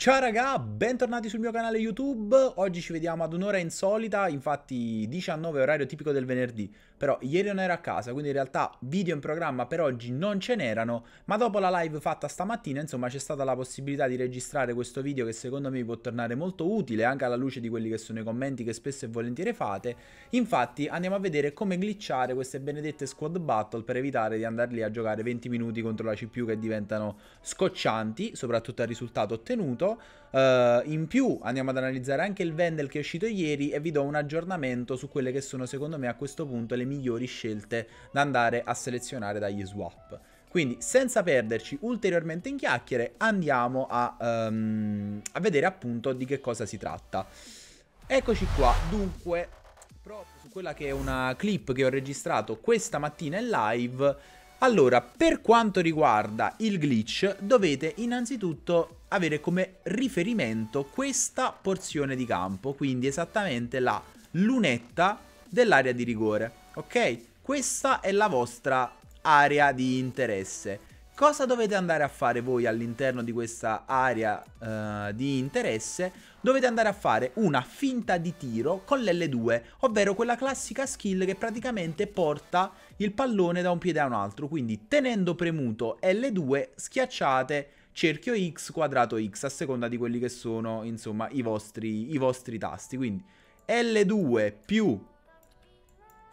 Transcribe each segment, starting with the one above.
Ciao raga, bentornati sul mio canale YouTube. Oggi ci vediamo ad un'ora insolita, infatti 19 orario tipico del venerdì però ieri non ero a casa, quindi in realtà video in programma per oggi non ce n'erano, ma dopo la live fatta stamattina, insomma, c'è stata la possibilità di registrare questo video che secondo me può tornare molto utile anche alla luce di quelli che sono i commenti che spesso e volentieri fate. Infatti, andiamo a vedere come glitchare queste benedette squad battle per evitare di andare lì a giocare 20 minuti contro la CPU che diventano scoccianti, soprattutto al risultato ottenuto. Uh, in più andiamo ad analizzare anche il Vendel che è uscito ieri e vi do un aggiornamento su quelle che sono secondo me a questo punto le migliori scelte da andare a selezionare dagli swap. Quindi senza perderci ulteriormente in chiacchiere andiamo a, um, a vedere appunto di che cosa si tratta. Eccoci qua, dunque proprio su quella che è una clip che ho registrato questa mattina in live allora, per quanto riguarda il glitch, dovete innanzitutto avere come riferimento questa porzione di campo, quindi esattamente la lunetta dell'area di rigore ok? Questa è la vostra area di interesse. Cosa dovete andare a fare voi all'interno di questa area uh, di interesse? Dovete andare a fare una finta di tiro con l'L2, ovvero quella classica skill che praticamente porta il pallone da un piede a un altro, quindi tenendo premuto L2 schiacciate cerchio X quadrato X a seconda di quelli che sono insomma i vostri, i vostri tasti, quindi L2 più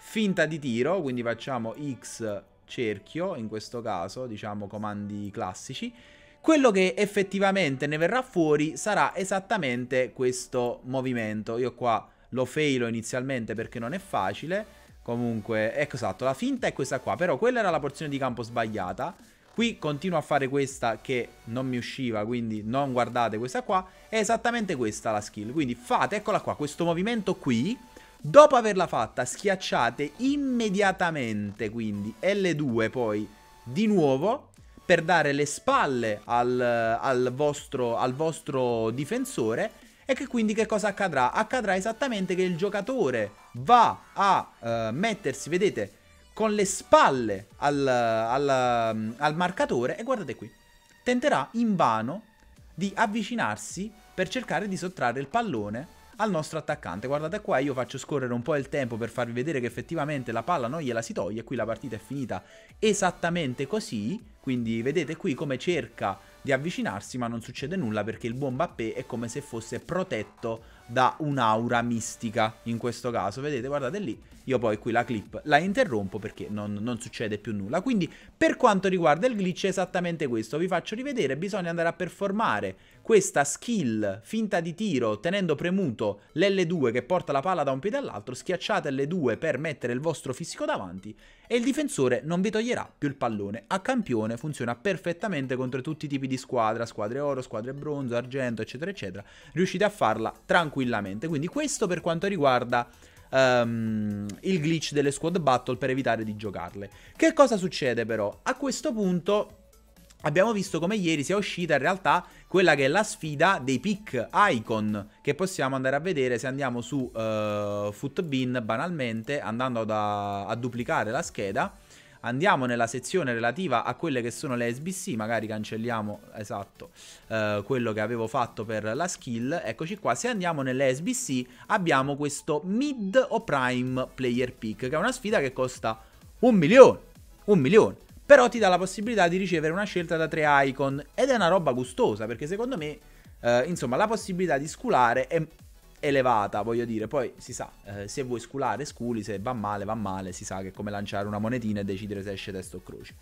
finta di tiro, quindi facciamo X cerchio, in questo caso diciamo comandi classici, quello che effettivamente ne verrà fuori sarà esattamente questo movimento. Io qua lo failo inizialmente perché non è facile, comunque, ecco esatto, la finta è questa qua, però quella era la porzione di campo sbagliata. Qui continuo a fare questa che non mi usciva, quindi non guardate questa qua, è esattamente questa la skill. Quindi fate, eccola qua, questo movimento qui, Dopo averla fatta schiacciate immediatamente quindi L2 poi di nuovo per dare le spalle al, al, vostro, al vostro difensore e che quindi che cosa accadrà? Accadrà esattamente che il giocatore va a uh, mettersi, vedete, con le spalle al, al, al, marcatore e guardate qui, tenterà invano di avvicinarsi per cercare di sottrarre il pallone al nostro attaccante. Guardate qua, io faccio scorrere un po' il tempo per farvi vedere che effettivamente la palla non gliela si toglie. Qui la partita è finita esattamente così, quindi vedete qui come cerca di avvicinarsi ma non succede nulla perché il buon Mbappé è come se fosse protetto da un'aura mistica in questo caso. Vedete, guardate lì, io poi qui la clip la interrompo perché non, non, succede più nulla. Quindi per quanto riguarda il glitch è esattamente questo, vi faccio rivedere, bisogna andare a performare questa skill finta di tiro tenendo premuto l'L2 che porta la palla da un piede all'altro, schiacciate L2 per mettere il vostro fisico davanti e il difensore non vi toglierà più il pallone. A campione funziona perfettamente contro tutti i tipi di squadra, squadre oro, squadre bronzo, argento, eccetera, eccetera. Riuscite a farla tranquillamente tranquillamente. Quindi questo per quanto riguarda um, il glitch delle squad battle per evitare di giocarle. Che cosa succede però? A questo punto abbiamo visto come ieri sia uscita in realtà quella che è la sfida dei pick icon che possiamo andare a vedere se andiamo su uh, Footbin banalmente andando da, a duplicare la scheda andiamo nella sezione relativa a quelle che sono le SBC, magari cancelliamo esatto eh, quello che avevo fatto per la skill, eccoci qua, se andiamo nelle SBC abbiamo questo mid o prime player pick, che è una sfida che costa un milione, un milione. Però ti dà la possibilità di ricevere una scelta da tre icon ed è una roba gustosa perché secondo me, eh, insomma, la possibilità di sculare è elevata, voglio dire. Poi si sa, eh, se vuoi sculare, sculi, se va male, va male, si sa che è come lanciare una monetina e decidere se esce testa o croce.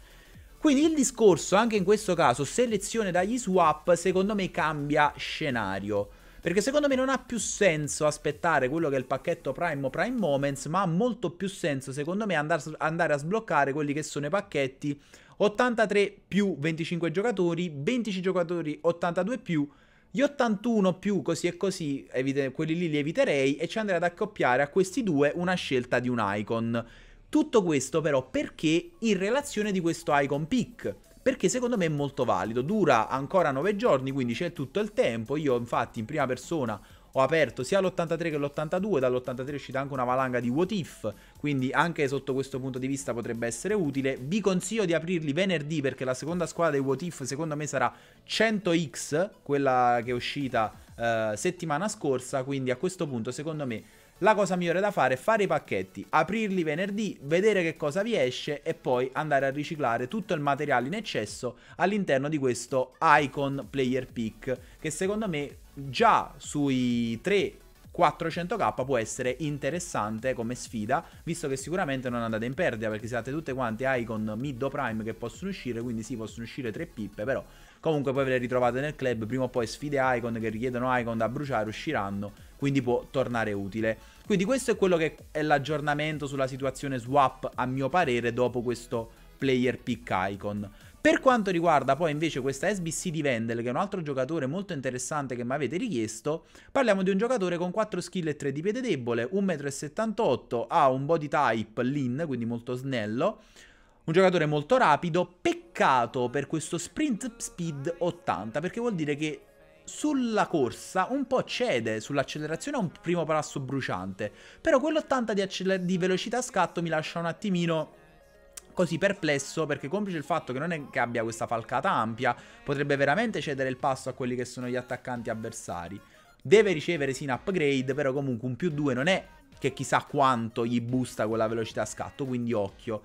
Quindi il discorso, anche in questo caso, selezione dagli swap, secondo me cambia scenario. Perché secondo me non ha più senso aspettare quello che è il pacchetto Prime o Prime Moments, ma ha molto più senso, secondo me, andare a sbloccare quelli che sono i pacchetti 83 più 25 giocatori, 20 giocatori 82 più gli 81 più così e così, evite- quelli lì li eviterei e ci andrei ad accoppiare a questi due una scelta di un icon. Tutto questo però perché in relazione di questo icon pick perché secondo me è molto valido. Dura ancora 9 giorni, quindi c'è tutto il tempo. Io infatti in prima persona ho aperto sia l'83 che l'82, dall'83 è uscita anche una valanga di What If, quindi anche sotto questo punto di vista potrebbe essere utile. Vi consiglio di aprirli venerdì perché la seconda squadra dei What If secondo me sarà 100X, quella che è uscita eh, settimana scorsa, quindi a questo punto secondo me la cosa migliore da fare è fare i pacchetti, aprirli venerdì, vedere che cosa vi esce e poi andare a riciclare tutto il materiale in eccesso all'interno di questo Icon Player Pick che secondo me già sui 3 400k può essere interessante come sfida, visto che sicuramente non andate in perdita, perché siete tutte quante icon mid o prime che possono uscire, quindi sì, possono uscire tre pippe, però comunque poi ve le ritrovate nel club, prima o poi sfide icon che richiedono icon da bruciare usciranno, quindi può tornare utile. Quindi questo è quello che è l'aggiornamento sulla situazione swap, a mio parere, dopo questo player pick icon. Per quanto riguarda poi invece questa SBC di Vendel, che è un altro giocatore molto interessante che mi avete richiesto, parliamo di un giocatore con 4 skill e 3 di piede debole, 1,78 m, ha un body type lean, quindi molto snello, un giocatore molto rapido, peccato per questo sprint speed 80, perché vuol dire che sulla corsa un po' cede, sull'accelerazione a un primo passo bruciante, però quell'80 di, di velocità scatto mi lascia un attimino così perplesso perché complice il fatto che non è che abbia questa falcata ampia, potrebbe veramente cedere il passo a quelli che sono gli attaccanti avversari. Deve ricevere sì un upgrade, però comunque un più 2 non è che chissà quanto gli busta con la velocità scatto, quindi occhio.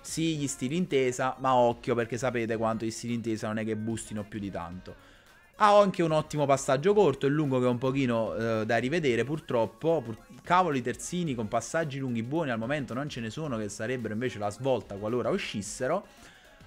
Sì, gli stili intesa, ma occhio perché sapete quanto gli stili intesa non è che bustino più di tanto. Ha anche un ottimo passaggio corto e lungo che è un pochino eh, da rivedere purtroppo, pur cavoli terzini con passaggi lunghi buoni al momento non ce ne sono che sarebbero invece la svolta qualora uscissero.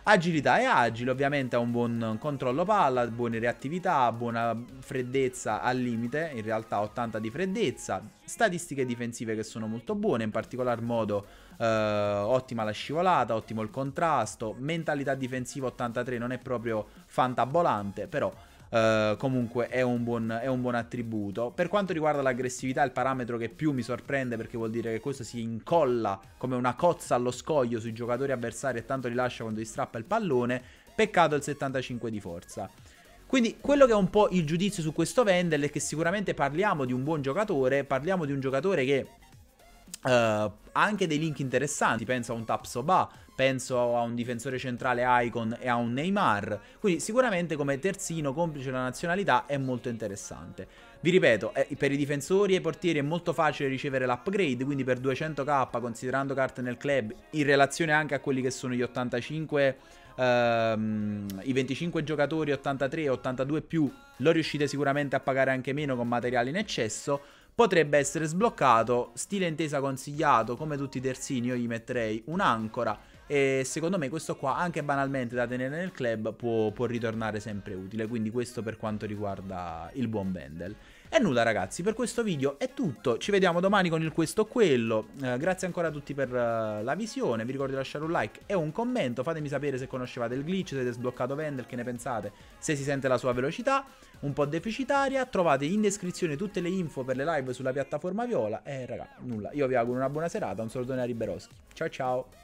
Agilità è agile, ovviamente ha un buon controllo palla, buone reattività, buona freddezza al limite, in realtà 80 di freddezza, statistiche difensive che sono molto buone, in particolar modo eh, ottima la scivolata, ottimo il contrasto, mentalità difensiva 83 non è proprio fantabolante, però eh, comunque è un, buon, è un, buon, attributo. Per quanto riguarda l'aggressività, il parametro che più mi sorprende perché vuol dire che questo si incolla come una cozza allo scoglio sui giocatori avversari e tanto rilascia quando gli strappa il pallone, peccato il 75 di forza. Quindi quello che è un po' il giudizio su questo Vendel è che sicuramente parliamo di un buon giocatore, parliamo di un giocatore che... Uh, anche dei link interessanti, penso a un Tapsoba, penso a un difensore centrale Icon e a un Neymar, quindi sicuramente come terzino complice la nazionalità è molto interessante. Vi ripeto, per i difensori e i portieri è molto facile ricevere l'upgrade, quindi per 200k, considerando carte nel club, in relazione anche a quelli che sono gli 85, ehm, i 25 giocatori 83 82 più, lo riuscite sicuramente a pagare anche meno con materiali in eccesso potrebbe essere sbloccato, stile intesa consigliato, come tutti i terzini io gli metterei un'ancora e secondo me questo qua anche banalmente da tenere nel club può, può ritornare sempre utile, quindi questo per quanto riguarda il buon Vendel. E nulla ragazzi, per questo video è tutto, ci vediamo domani con il questo o quello, eh, grazie ancora a tutti per uh, la visione, vi ricordo di lasciare un like e un commento, fatemi sapere se conoscevate il glitch, se avete sbloccato Vendel, che ne pensate, se si sente la sua velocità, un po' deficitaria, trovate in descrizione tutte le info per le live sulla piattaforma viola e eh, raga, nulla, io vi auguro una buona serata, un salutone a Riberoschi, ciao ciao!